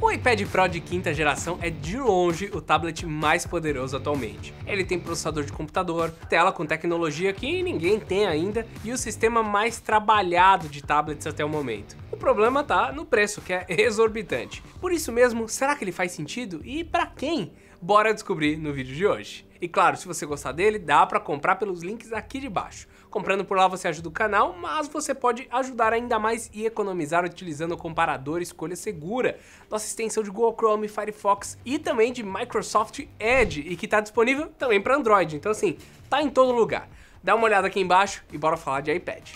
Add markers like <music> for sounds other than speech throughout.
O iPad Pro de quinta geração é de longe o tablet mais poderoso atualmente. Ele tem processador de computador, tela com tecnologia que ninguém tem ainda e o sistema mais trabalhado de tablets até o momento. O problema tá no preço, que é exorbitante. Por isso mesmo, será que ele faz sentido e para quem? Bora descobrir no vídeo de hoje. E claro, se você gostar dele, dá para comprar pelos links aqui de baixo. Comprando por lá você ajuda o canal, mas você pode ajudar ainda mais e economizar utilizando o comparador Escolha Segura, nossa extensão de Google Chrome, Firefox e também de Microsoft Edge, e que está disponível também para Android. Então assim, tá em todo lugar. Dá uma olhada aqui embaixo e bora falar de iPad.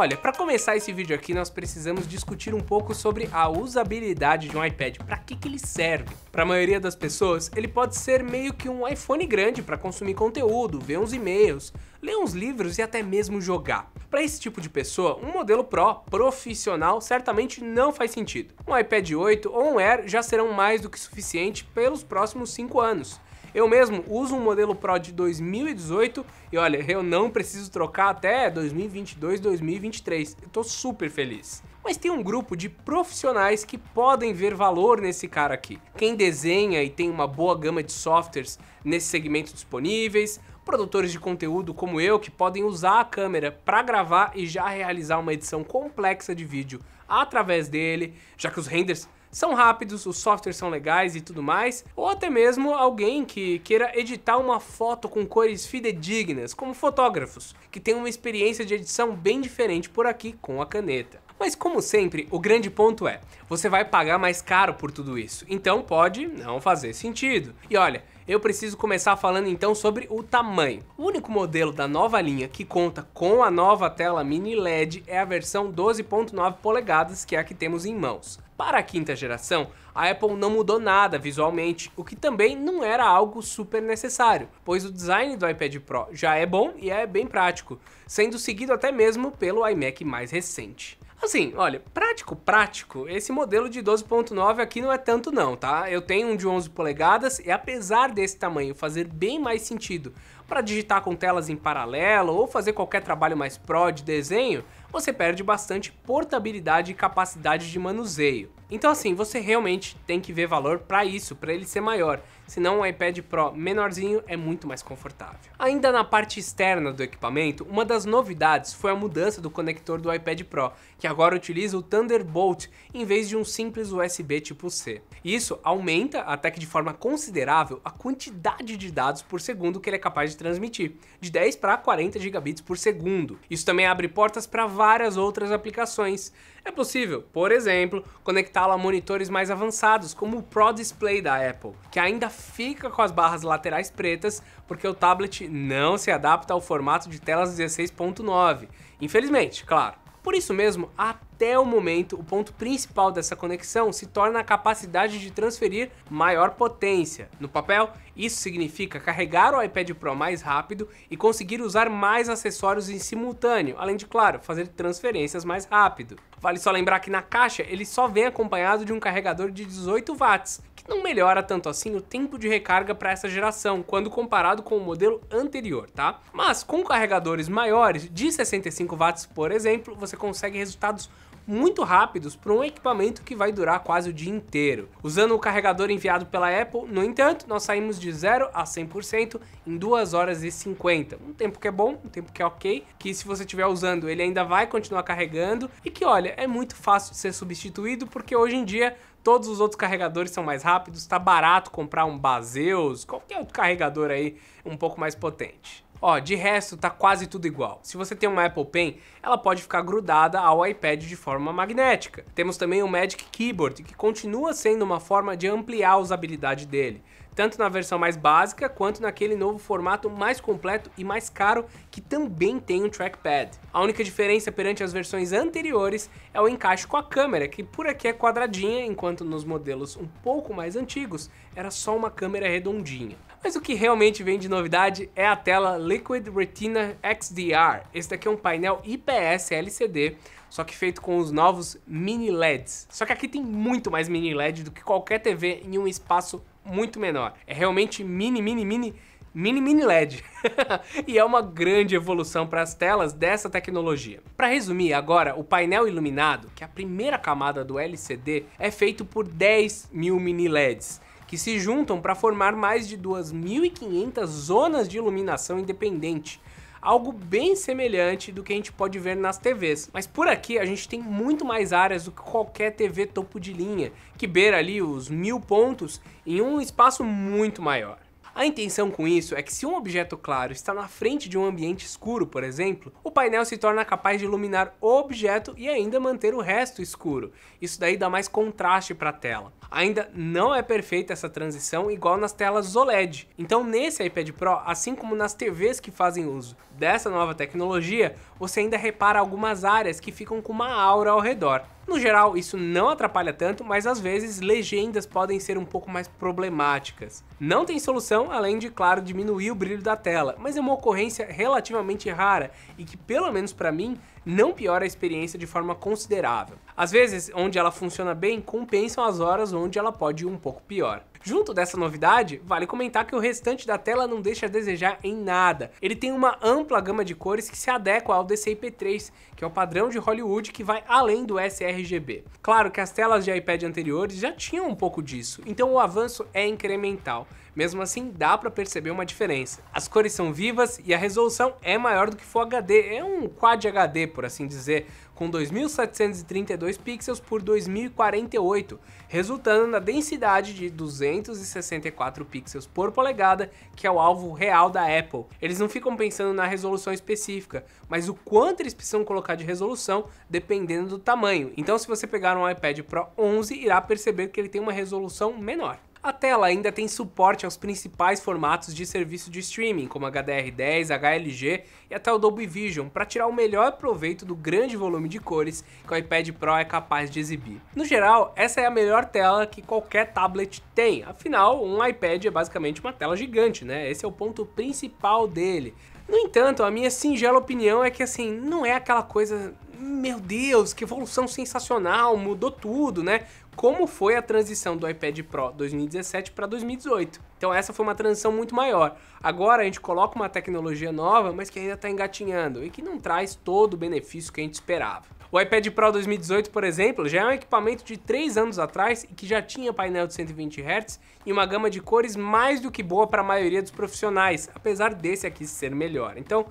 Olha, para começar esse vídeo aqui, nós precisamos discutir um pouco sobre a usabilidade de um iPad. Para que, que ele serve? Para a maioria das pessoas, ele pode ser meio que um iPhone grande para consumir conteúdo, ver uns e-mails, ler uns livros e até mesmo jogar. Para esse tipo de pessoa, um modelo Pro, profissional, certamente não faz sentido. Um iPad 8 ou um Air já serão mais do que suficiente pelos próximos 5 anos. Eu mesmo uso um modelo Pro de 2018 e olha, eu não preciso trocar até 2022, 2023. Eu tô super feliz. Mas tem um grupo de profissionais que podem ver valor nesse cara aqui. Quem desenha e tem uma boa gama de softwares nesse segmento disponíveis, produtores de conteúdo como eu que podem usar a câmera para gravar e já realizar uma edição complexa de vídeo através dele, já que os renders são rápidos, os softwares são legais e tudo mais, ou até mesmo alguém que queira editar uma foto com cores fidedignas, como fotógrafos, que tem uma experiência de edição bem diferente por aqui com a caneta. Mas como sempre, o grande ponto é, você vai pagar mais caro por tudo isso, então pode não fazer sentido. E olha, eu preciso começar falando então sobre o tamanho. O único modelo da nova linha que conta com a nova tela mini LED é a versão 12.9 polegadas, que é a que temos em mãos. Para a quinta geração, a Apple não mudou nada visualmente, o que também não era algo super necessário, pois o design do iPad Pro já é bom e é bem prático, sendo seguido até mesmo pelo iMac mais recente. Assim, olha, prático, prático, esse modelo de 12.9 aqui não é tanto não, tá? Eu tenho um de 11 polegadas e apesar desse tamanho fazer bem mais sentido para digitar com telas em paralelo ou fazer qualquer trabalho mais pro de desenho, você perde bastante portabilidade e capacidade de manuseio. Então assim, você realmente tem que ver valor para isso, para ele ser maior senão o iPad Pro menorzinho é muito mais confortável. Ainda na parte externa do equipamento, uma das novidades foi a mudança do conector do iPad Pro, que agora utiliza o Thunderbolt em vez de um simples USB tipo C. Isso aumenta, até que de forma considerável, a quantidade de dados por segundo que ele é capaz de transmitir, de 10 para 40 gigabits por segundo. Isso também abre portas para várias outras aplicações. É possível, por exemplo, conectá-lo a monitores mais avançados, como o Pro Display da Apple, que ainda fica com as barras laterais pretas, porque o tablet não se adapta ao formato de telas 16.9. Infelizmente, claro. Por isso mesmo, até o momento, o ponto principal dessa conexão se torna a capacidade de transferir maior potência. No papel, isso significa carregar o iPad Pro mais rápido e conseguir usar mais acessórios em simultâneo, além de, claro, fazer transferências mais rápido. Vale só lembrar que na caixa ele só vem acompanhado de um carregador de 18 watts, que não melhora tanto assim o tempo de recarga para essa geração quando comparado com o modelo anterior, tá? Mas com carregadores maiores de 65 watts, por exemplo, você consegue resultados muito rápidos para um equipamento que vai durar quase o dia inteiro. Usando o carregador enviado pela Apple, no entanto, nós saímos de 0 a 100% em 2 horas e 50. Um tempo que é bom, um tempo que é ok, que se você estiver usando, ele ainda vai continuar carregando e que, olha, é muito fácil de ser substituído porque hoje em dia todos os outros carregadores são mais rápidos, tá barato comprar um Baseus, qualquer outro carregador aí um pouco mais potente. Ó, de resto tá quase tudo igual. Se você tem uma Apple Pen, ela pode ficar grudada ao iPad de forma magnética. Temos também o Magic Keyboard, que continua sendo uma forma de ampliar a usabilidade dele tanto na versão mais básica quanto naquele novo formato mais completo e mais caro que também tem um trackpad. A única diferença perante as versões anteriores é o encaixe com a câmera, que por aqui é quadradinha, enquanto nos modelos um pouco mais antigos era só uma câmera redondinha. Mas o que realmente vem de novidade é a tela Liquid Retina XDR. Esse daqui é um painel IPS LCD só que feito com os novos mini LEDs. Só que aqui tem muito mais mini LED do que qualquer TV em um espaço muito menor. É realmente mini, mini, mini, mini, mini LED. <laughs> e é uma grande evolução para as telas dessa tecnologia. Para resumir, agora o painel iluminado, que é a primeira camada do LCD, é feito por 10 mil mini LEDs que se juntam para formar mais de 2.500 zonas de iluminação independente, algo bem semelhante do que a gente pode ver nas TVs. Mas por aqui a gente tem muito mais áreas do que qualquer TV topo de linha, que beira ali os mil pontos em um espaço muito maior. A intenção com isso é que se um objeto claro está na frente de um ambiente escuro, por exemplo, o painel se torna capaz de iluminar o objeto e ainda manter o resto escuro. Isso daí dá mais contraste para a tela. Ainda não é perfeita essa transição igual nas telas OLED. Então nesse iPad Pro, assim como nas TVs que fazem uso dessa nova tecnologia, você ainda repara algumas áreas que ficam com uma aura ao redor. No geral, isso não atrapalha tanto, mas às vezes legendas podem ser um pouco mais problemáticas. Não tem solução além de, claro, diminuir o brilho da tela, mas é uma ocorrência relativamente rara e que, pelo menos para mim, não piora a experiência de forma considerável. Às vezes, onde ela funciona bem, compensam as horas onde ela pode ir um pouco pior. Junto dessa novidade, vale comentar que o restante da tela não deixa a desejar em nada. Ele tem uma ampla gama de cores que se adequa ao DCI-P3, que é o padrão de Hollywood que vai além do sRGB. Claro que as telas de iPad anteriores já tinham um pouco disso, então o avanço é incremental. Mesmo assim, dá para perceber uma diferença. As cores são vivas e a resolução é maior do que Full HD, é um Quad HD, por assim dizer, com 2732 pixels por 2048, resultando na densidade de 264 pixels por polegada, que é o alvo real da Apple. Eles não ficam pensando na resolução específica, mas o quanto eles precisam colocar de resolução dependendo do tamanho. Então se você pegar um iPad Pro 11, irá perceber que ele tem uma resolução menor. A tela ainda tem suporte aos principais formatos de serviço de streaming, como HDR10, HLG e até o Dolby Vision, para tirar o melhor proveito do grande volume de cores que o iPad Pro é capaz de exibir. No geral, essa é a melhor tela que qualquer tablet tem, afinal, um iPad é basicamente uma tela gigante, né? Esse é o ponto principal dele. No entanto, a minha singela opinião é que assim, não é aquela coisa, meu Deus, que evolução sensacional, mudou tudo, né? como foi a transição do iPad Pro 2017 para 2018. Então essa foi uma transição muito maior. Agora a gente coloca uma tecnologia nova, mas que ainda está engatinhando e que não traz todo o benefício que a gente esperava. O iPad Pro 2018, por exemplo, já é um equipamento de 3 anos atrás e que já tinha painel de 120 Hz e uma gama de cores mais do que boa para a maioria dos profissionais, apesar desse aqui ser melhor. Então,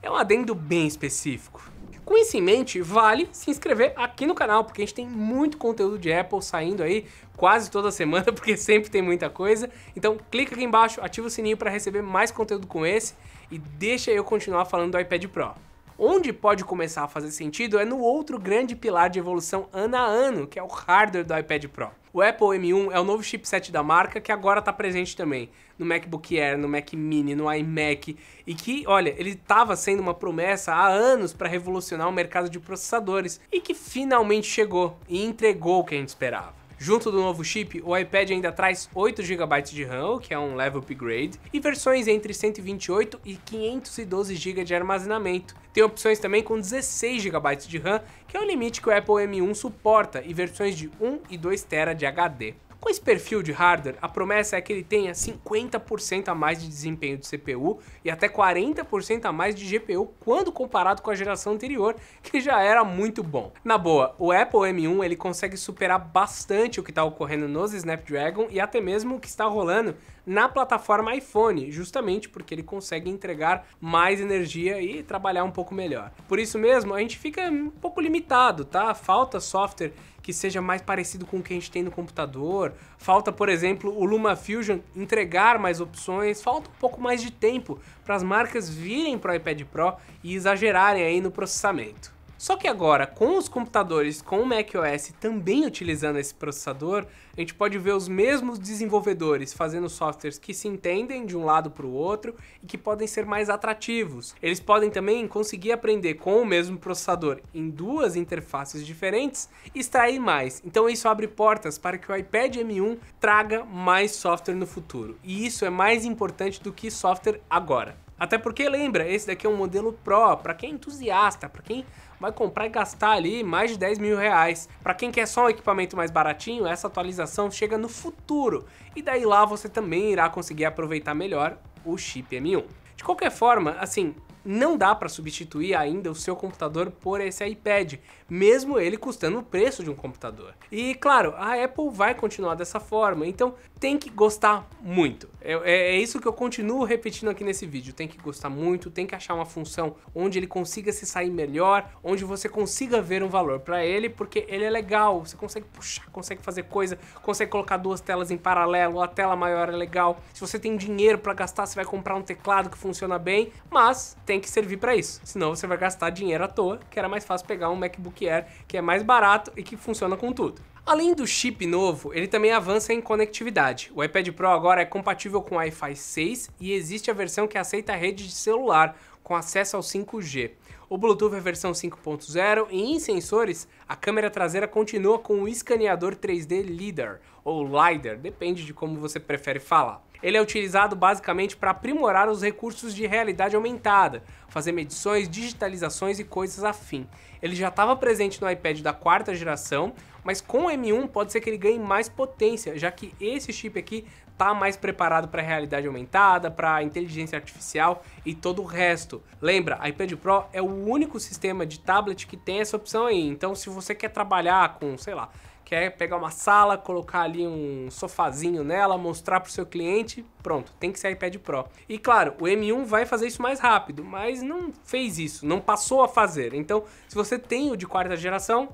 é um adendo bem específico. Com isso em mente, vale se inscrever aqui no canal, porque a gente tem muito conteúdo de Apple saindo aí quase toda semana, <laughs> porque sempre tem muita coisa. Então clica aqui embaixo, ativa o sininho para receber mais conteúdo com esse e deixa eu continuar falando do iPad Pro. Onde pode começar a fazer sentido é no outro grande pilar de evolução ano a ano, que é o hardware do iPad Pro. O Apple M1 é o novo chipset da marca que agora está presente também no MacBook Air, no Mac Mini, no iMac e que, olha, ele estava sendo uma promessa há anos para revolucionar o mercado de processadores e que finalmente chegou e entregou o que a gente esperava. Junto do novo chip, o iPad ainda traz 8 GB de RAM, o que é um level upgrade, e versões entre 128 e 512 GB de armazenamento. Tem opções também com 16 GB de RAM, que é o limite que o Apple M1 suporta, e versões de 1 e 2 TB de HD. Com esse perfil de hardware, a promessa é que ele tenha 50% a mais de desempenho de CPU e até 40% a mais de GPU quando comparado com a geração anterior, que já era muito bom. Na boa, o Apple M1 ele consegue superar bastante o que está ocorrendo nos Snapdragon e até mesmo o que está rolando na plataforma iPhone, justamente porque ele consegue entregar mais energia e trabalhar um pouco melhor. Por isso mesmo, a gente fica um pouco limitado, tá? Falta software que seja mais parecido com o que a gente tem no computador. Falta, por exemplo, o LumaFusion entregar mais opções, falta um pouco mais de tempo para as marcas virem para o iPad Pro e exagerarem aí no processamento. Só que agora, com os computadores com o macOS também utilizando esse processador, a gente pode ver os mesmos desenvolvedores fazendo softwares que se entendem de um lado para o outro e que podem ser mais atrativos. Eles podem também conseguir aprender com o mesmo processador em duas interfaces diferentes e extrair mais. Então isso abre portas para que o iPad M1 traga mais software no futuro. E isso é mais importante do que software agora. Até porque lembra, esse daqui é um modelo Pro, para quem é entusiasta, para quem vai comprar e gastar ali mais de 10 mil reais. Para quem quer só um equipamento mais baratinho, essa atualização chega no futuro, e daí lá você também irá conseguir aproveitar melhor o chip M1. De qualquer forma, assim, não dá para substituir ainda o seu computador por esse iPad, mesmo ele custando o preço de um computador. E claro, a Apple vai continuar dessa forma, então tem que gostar muito. É, é, é, isso que eu continuo repetindo aqui nesse vídeo. Tem que gostar muito, tem que achar uma função onde ele consiga se sair melhor, onde você consiga ver um valor para ele, porque ele é legal, você consegue puxar, consegue fazer coisa, consegue colocar duas telas em paralelo, a tela maior é legal. Se você tem dinheiro para gastar, você vai comprar um teclado que funciona bem, mas tem tem que servir para isso. Senão você vai gastar dinheiro à toa, que era mais fácil pegar um MacBook Air que é mais barato e que funciona com tudo. Além do chip novo, ele também avança em conectividade. O iPad Pro agora é compatível com Wi-Fi 6 e existe a versão que aceita a rede de celular, com acesso ao 5G. O Bluetooth é versão 5.0 e em sensores, a câmera traseira continua com o escaneador 3D LiDAR, ou LiDAR, depende de como você prefere falar. Ele é utilizado basicamente para aprimorar os recursos de realidade aumentada, fazer medições, digitalizações e coisas afim. Ele já estava presente no iPad da quarta geração, mas com o M1 pode ser que ele ganhe mais potência, já que esse chip aqui tá mais preparado para realidade aumentada, para inteligência artificial e todo o resto. Lembra, iPad Pro é o único sistema de tablet que tem essa opção aí. Então, se você quer trabalhar com, sei lá, quer pegar uma sala, colocar ali um sofazinho nela, mostrar para o seu cliente, pronto, tem que ser iPad Pro. E claro, o M1 vai fazer isso mais rápido, mas não fez isso, não passou a fazer. Então, se você tem o de quarta geração,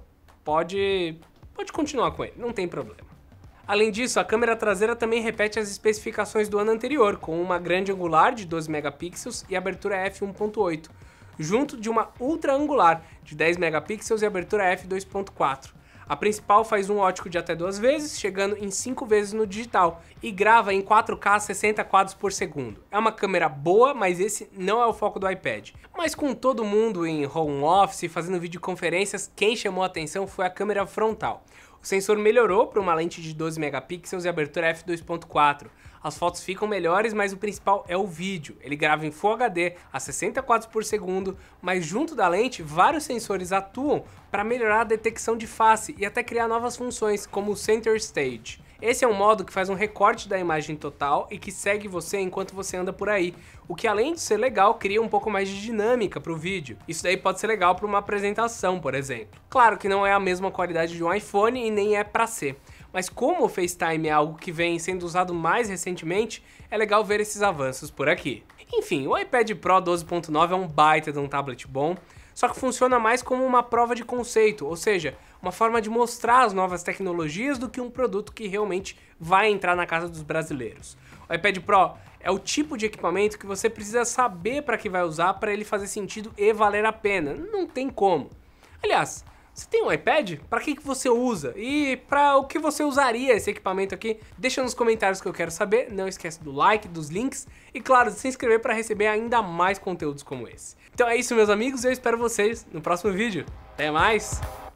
pode, pode continuar com ele, não tem problema. Além disso, a câmera traseira também repete as especificações do ano anterior, com uma grande angular de 12 megapixels e abertura f1.8, junto de uma ultra angular de 10 megapixels e abertura f2.4. A principal faz um ótico de até duas vezes, chegando em cinco vezes no digital, e grava em 4K 60 quadros por segundo. É uma câmera boa, mas esse não é o foco do iPad. Mas com todo mundo em home office, fazendo videoconferências, quem chamou a atenção foi a câmera frontal. O sensor melhorou para uma lente de 12 megapixels e abertura é f2.4. As fotos ficam melhores, mas o principal é o vídeo. Ele grava em Full HD a 60 quadros por segundo, mas junto da lente, vários sensores atuam para melhorar a detecção de face e até criar novas funções, como o Center Stage. Esse é um modo que faz um recorte da imagem total e que segue você enquanto você anda por aí, o que além de ser legal, cria um pouco mais de dinâmica para o vídeo. Isso daí pode ser legal para uma apresentação, por exemplo. Claro que não é a mesma qualidade de um iPhone e nem é para ser, mas como o FaceTime é algo que vem sendo usado mais recentemente, é legal ver esses avanços por aqui. Enfim, o iPad Pro 12.9 é um baita de um tablet bom, só que funciona mais como uma prova de conceito, ou seja, uma forma de mostrar as novas tecnologias do que um produto que realmente vai entrar na casa dos brasileiros. O iPad Pro é o tipo de equipamento que você precisa saber para que vai usar para ele fazer sentido e valer a pena. Não tem como. Aliás, você tem um iPad? Para que, que você usa? E para o que você usaria esse equipamento aqui? Deixa nos comentários que eu quero saber. Não esquece do like, dos links e, claro, de se inscrever para receber ainda mais conteúdos como esse. Então é isso, meus amigos. Eu espero vocês no próximo vídeo. Até mais!